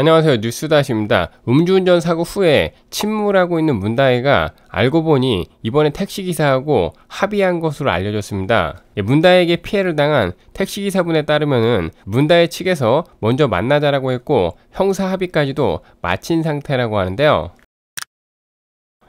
안녕하세요. 뉴스다시입니다. 음주운전 사고 후에 침몰하고 있는 문다혜가 알고 보니 이번에 택시기사하고 합의한 것으로 알려졌습니다. 예, 문다혜에게 피해를 당한 택시기사분에 따르면 문다혜 측에서 먼저 만나자라고 했고 형사 합의까지도 마친 상태라고 하는데요.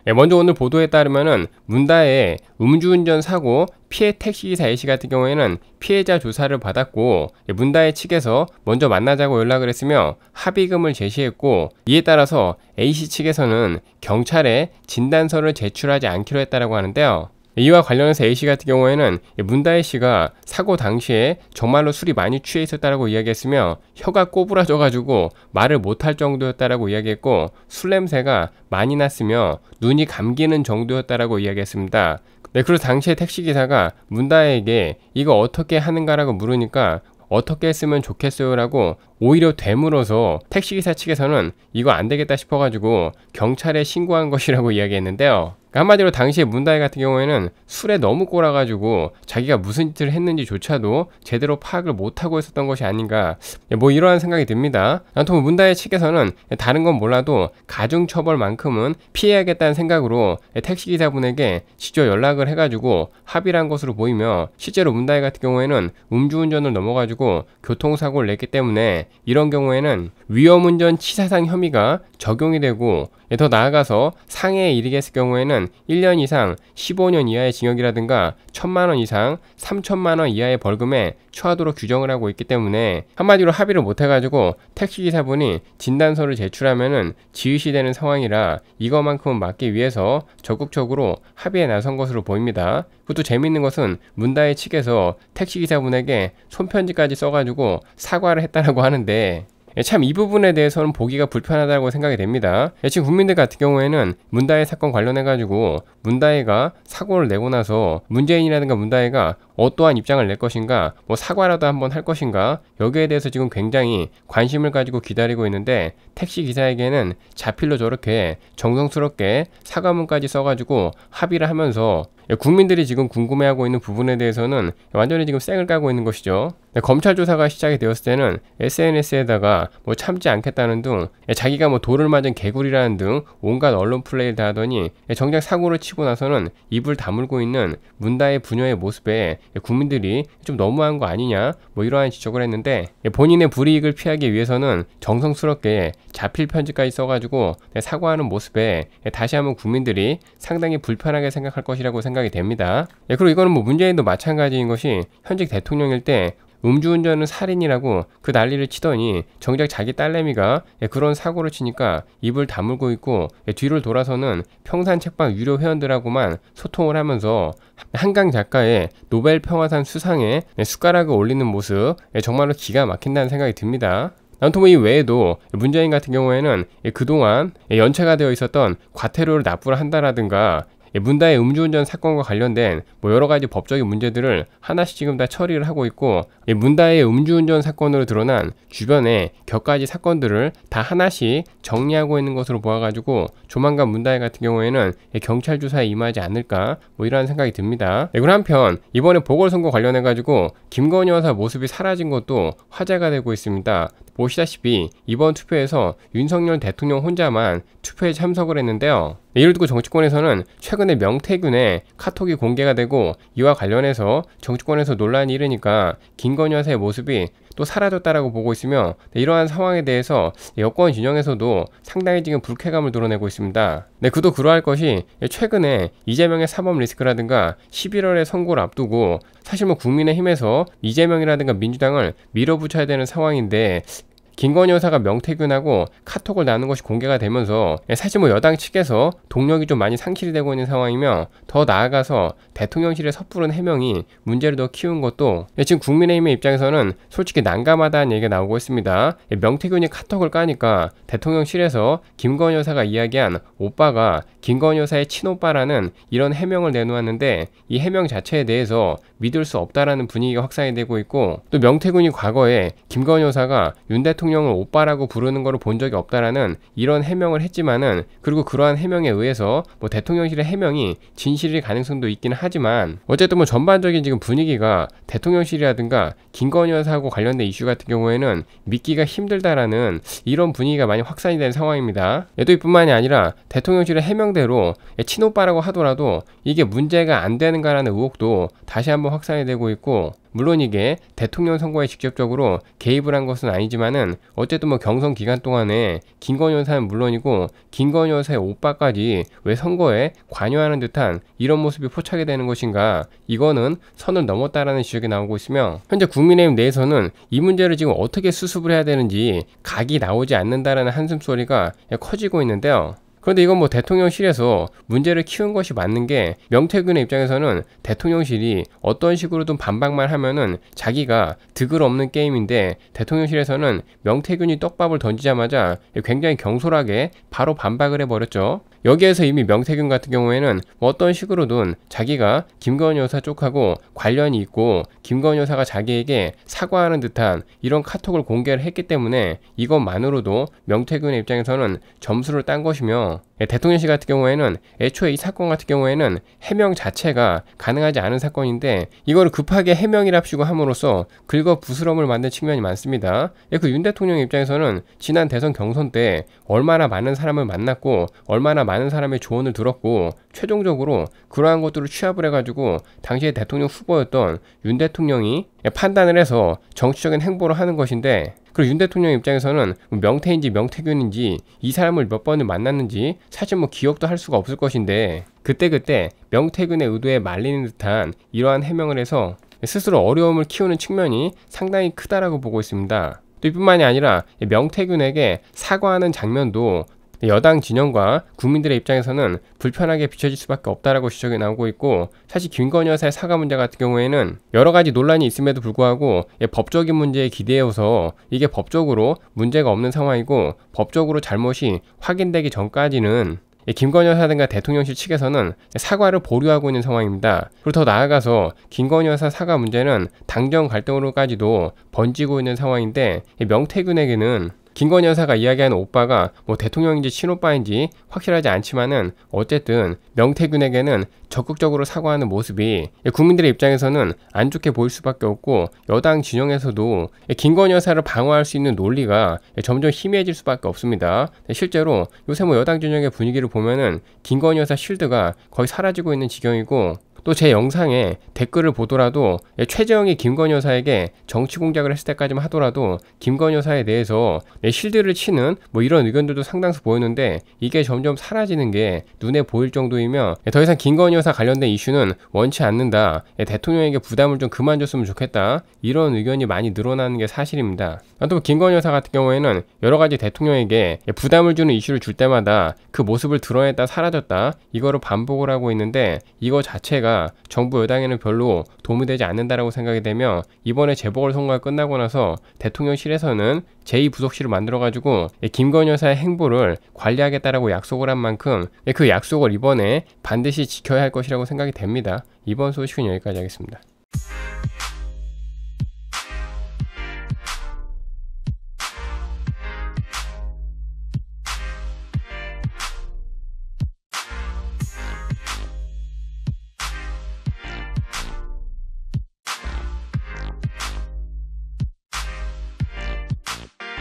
예, 먼저 오늘 보도에 따르면 문다에 음주운전 사고 피해 택시기사 A씨 같은 경우에는 피해자 조사를 받았고 예, 문다의 측에서 먼저 만나자고 연락을 했으며 합의금을 제시했고 이에 따라서 A씨 측에서는 경찰에 진단서를 제출하지 않기로 했다라고 하는데요. 이와 관련해서 A씨 같은 경우에는 문다혜 씨가 사고 당시에 정말로 술이 많이 취해 있었다라고 이야기했으며 혀가 꼬부라져가지고 말을 못할 정도였다라고 이야기했고 술 냄새가 많이 났으며 눈이 감기는 정도였다라고 이야기했습니다. 네, 그리고 당시에 택시기사가 문다혜에게 이거 어떻게 하는가라고 물으니까 어떻게 했으면 좋겠어요라고 오히려 되물어서 택시기사 측에서는 이거 안 되겠다 싶어가지고 경찰에 신고한 것이라고 이야기했는데요. 그러니까 한마디로 당시에 문다이 같은 경우에는 술에 너무 꼴아가지고 자기가 무슨 짓을 했는지조차도 제대로 파악을 못하고 있었던 것이 아닌가 뭐 이러한 생각이 듭니다. 아무튼 문다이 측에서는 다른 건 몰라도 가중처벌만큼은 피해야겠다는 생각으로 택시기사분에게 직접 연락을 해가지고 합의를 한 것으로 보이며 실제로 문다이 같은 경우에는 음주운전을 넘어가지고 교통사고를 냈기 때문에 이런 경우에는 위험운전 치사상 혐의가 적용이 되고 예, 더 나아가서 상해에 이르게 했을 경우에는 1년 이상 15년 이하의 징역이라든가 1천만원 이상 3천만원 이하의 벌금에 처하도록 규정을 하고 있기 때문에 한마디로 합의를 못해가지고 택시기사분이 진단서를 제출하면은 지휘시 되는 상황이라 이것만큼은 막기 위해서 적극적으로 합의에 나선 것으로 보입니다. 그것도 재미있는 것은 문다의 측에서 택시기사분에게 손편지까지 써가지고 사과를 했다라고 하는데 예, 참이 부분에 대해서는 보기가 불편하다고 생각이 됩니다. 예, 지금 국민들 같은 경우에는 문다혜 사건 관련해가지고 문다혜가 사고를 내고 나서 문재인이라든가 문다혜가 어떠한 입장을 낼 것인가, 뭐 사과라도 한번 할 것인가, 여기에 대해서 지금 굉장히 관심을 가지고 기다리고 있는데 택시 기사에게는 자필로 저렇게 정성스럽게 사과문까지 써가지고 합의를 하면서 예, 국민들이 지금 궁금해하고 있는 부분에 대해서는 완전히 지금 쌩을 까고 있는 것이죠. 네, 검찰 조사가 시작이 되었을 때는 SNS에다가 뭐 참지 않겠다는 등 예, 자기가 뭐 돌을 맞은 개구리라는 등 온갖 언론 플레이를 다 하더니 예, 정작 사고를 치고 나서는 입을 다물고 있는 문다의 부녀의 모습에 예, 국민들이 좀 너무한 거 아니냐 뭐 이러한 지적을 했는데 예, 본인의 불이익을 피하기 위해서는 정성스럽게 자필 편지까지 써가지고 네, 사과하는 모습에 예, 다시 한번 국민들이 상당히 불편하게 생각할 것이라고 생각이 됩니다. 그리고 이거는 뭐 문재인도 마찬가지인 것이 현직 대통령일 때 음주운전은 살인이라고 그 난리를 치더니 정작 자기 딸내미가 예, 그런 사고를 치니까 입을 다물고 있고 예, 뒤를 돌아서는 평산 책방 유료 회원들하고만 소통을 하면서 한강 작가의 노벨 평화상 수상에 예, 숟가락을 올리는 모습 정말로 기가 막힌다는 생각이 듭니다. 아무튼 뭐 이 외에도 문재인 같은 경우에는 그동안 연체가 되어 있었던 과태료를 납부를 한다라든가 예, 문다의 음주운전 사건과 관련된 뭐 여러 가지 법적인 문제들을 하나씩 지금 다 처리를 하고 있고 예, 문다의 음주운전 사건으로 드러난 주변의 격가지 사건들을 다 하나씩 정리하고 있는 것으로 보아가지고 조만간 문다의 같은 경우에는 예, 경찰 조사에 임하지 않을까 뭐이런 생각이 듭니다. 그리고 한편 이번에 보궐선거 관련해가지고 김건희 여사 모습이 사라진 것도 화제가 되고 있습니다. 보시다시피 이번 투표에서 윤석열 대통령 혼자만 투표에 참석을 했는데요. 네, 이를 두고 정치권에서는 최근에 명태균의 카톡이 공개가 되고 이와 관련해서 정치권에서 논란이 일으니까 김건희 여사의 모습이 또 사라졌다라고 보고 있으며 네, 이러한 상황에 대해서 여권 진영에서도 상당히 지금 불쾌감을 드러내고 있습니다. 네, 그도 그러할 것이 최근에 이재명의 사법 리스크라든가 11월에 선거를 앞두고 사실 뭐 국민의힘에서 이재명이라든가 민주당을 밀어붙여야 되는 상황인데 김건희 여사가 명태균하고 카톡을 나눈 것이 공개가 되면서 사실 뭐 여당 측에서 동력이 좀 많이 상실이 되고 있는 상황이며 더 나아가서 대통령실의 섣부른 해명이 문제를 더 키운 것도 예, 지금 국민의힘의 입장에서는 솔직히 난감하다는 얘기가 나오고 있습니다. 예, 명태균이 카톡을 까니까 대통령실에서 김건희 여사가 이야기한 오빠가 김건희 여사의 친오빠라는 이런 해명을 내놓았는데 이 해명 자체에 대해서 믿을 수 없다라는 분위기가 확산이 되고 있고 또 명태균이 과거에 김건희 여사가 윤 대통령 대통령을 오빠라고 부르는 거를 본 적이 없다라는 이런 해명을 했지만은 그리고 그러한 해명에 의해서 뭐 대통령실의 해명이 진실일 가능성도 있기는 하지만 어쨌든 뭐 전반적인 지금 분위기가 대통령실이라든가 김건희 여사하고 관련된 이슈 같은 경우에는 믿기가 힘들다라는 이런 분위기가 많이 확산이 된 상황입니다. 또 이뿐만이 아니라 대통령실의 해명대로 친오빠라고 하더라도 이게 문제가 안 되는가라는 의혹도 다시 한번 확산이 되고 있고 물론 이게 대통령 선거에 직접적으로 개입을 한 것은 아니지만은 어쨌든 뭐 경선 기간 동안에 김건희 여사는 물론이고 김건희 여사의 오빠까지 왜 선거에 관여하는 듯한 이런 모습이 포착이 되는 것인가 이거는 선을 넘었다라는 지적이 나오고 있으며 현재 국민의힘 내에서는 이 문제를 지금 어떻게 수습을 해야 되는지 각이 나오지 않는다라는 한숨소리가 커지고 있는데요. 그런데 이건 뭐 대통령실에서 문제를 키운 것이 맞는 게 명태균의 입장에서는 대통령실이 어떤 식으로든 반박만 하면은 자기가 득을 없는 게임인데 대통령실에서는 명태균이 떡밥을 던지자마자 굉장히 경솔하게 바로 반박을 해버렸죠. 여기에서 이미 명태균 같은 경우에는 뭐 어떤 식으로든 자기가 김건 여사 쪽하고 관련이 있고 김건 여사가 자기에게 사과하는 듯한 이런 카톡을 공개를 했기 때문에 이것만으로도 명태균의 입장에서는 점수를 딴 것이며 예, 대통령씨 같은 경우에는 애초에 이 사건 같은 경우에는 해명 자체가 가능하지 않은 사건인데 이걸 급하게 해명이랍시고 함으로써 긁어 부스럼을 만든 측면이 많습니다. 예, 그윤 대통령 입장에서는 지난 대선 경선 때 얼마나 많은 사람을 만났고 얼마나 많은 사람의 조언을 들었고 최종적으로 그러한 것들을 취합을 해가지고 당시에 대통령 후보였던 윤 대통령이 예, 판단을 해서 정치적인 행보를 하는 것인데 그리고 윤 대통령 입장에서는 명태인지 명태균인지 이 사람을 몇 번을 만났는지 사실 뭐 기억도 할 수가 없을 것인데 그때그때 명태균의 의도에 말리는 듯한 이러한 해명을 해서 스스로 어려움을 키우는 측면이 상당히 크다라고 보고 있습니다. 또 이뿐만이 아니라 명태균에게 사과하는 장면도 여당 진영과 국민들의 입장에서는 불편하게 비춰질 수밖에 없다라고 지적이 나오고 있고 사실 김건 여사의 사과 문제 같은 경우에는 여러 가지 논란이 있음에도 불구하고 법적인 문제에 기대어서 이게 법적으로 문제가 없는 상황이고 법적으로 잘못이 확인되기 전까지는 김건희 여사든가 대통령실 측에서는 사과를 보류하고 있는 상황입니다. 그리고 더 나아가서 김건희 여사 사과 문제는 당정 갈등으로까지도 번지고 있는 상황인데 명태균에게는 김건희 여사가 이야기하는 오빠가 뭐 대통령인지 친오빠인지 확실하지 않지만은 어쨌든 명태균에게는 적극적으로 사과하는 모습이 국민들의 입장에서는 안 좋게 보일 수밖에 없고 여당 진영에서도 김건희 여사를 방어할 수 있는 논리가 점점 희미해질 수밖에 없습니다. 네, 실제로 요새 뭐 여당 진영의 분위기를 보면은 김건희 여사 실드가 거의 사라지고 있는 지경이고 또 제 영상에 댓글을 보더라도 예, 최재형이 김건희 여사에게 정치 공작을 했을 때까지만 하더라도 김건희 여사에 대해서 예, 실드를 치는 뭐 이런 의견들도 상당수 보였는데 이게 점점 사라지는 게 눈에 보일 정도이며 예, 더 이상 김건희 여사 관련된 이슈는 원치 않는다. 예, 대통령에게 부담을 좀 그만 줬으면 좋겠다. 이런 의견이 많이 늘어나는 게 사실입니다. 또 뭐 김건희 여사 같은 경우에는 여러 가지 대통령에게 예, 부담을 주는 이슈를 줄 때마다 그 모습을 드러냈다 사라졌다 이거를 반복을 하고 있는데 이거 자체가 정부 여당에는 별로 도움이 되지 않는다라고 생각이 되며 이번에 재보궐선거가 끝나고 나서 대통령실에서는 제2부속실을 만들어가지고 예, 김건희 여사의 행보를 관리하겠다라고 약속을 한 만큼 그 약속을 이번에 반드시 지켜야 할 것이라고 생각이 됩니다. 이번 소식은 여기까지 하겠습니다.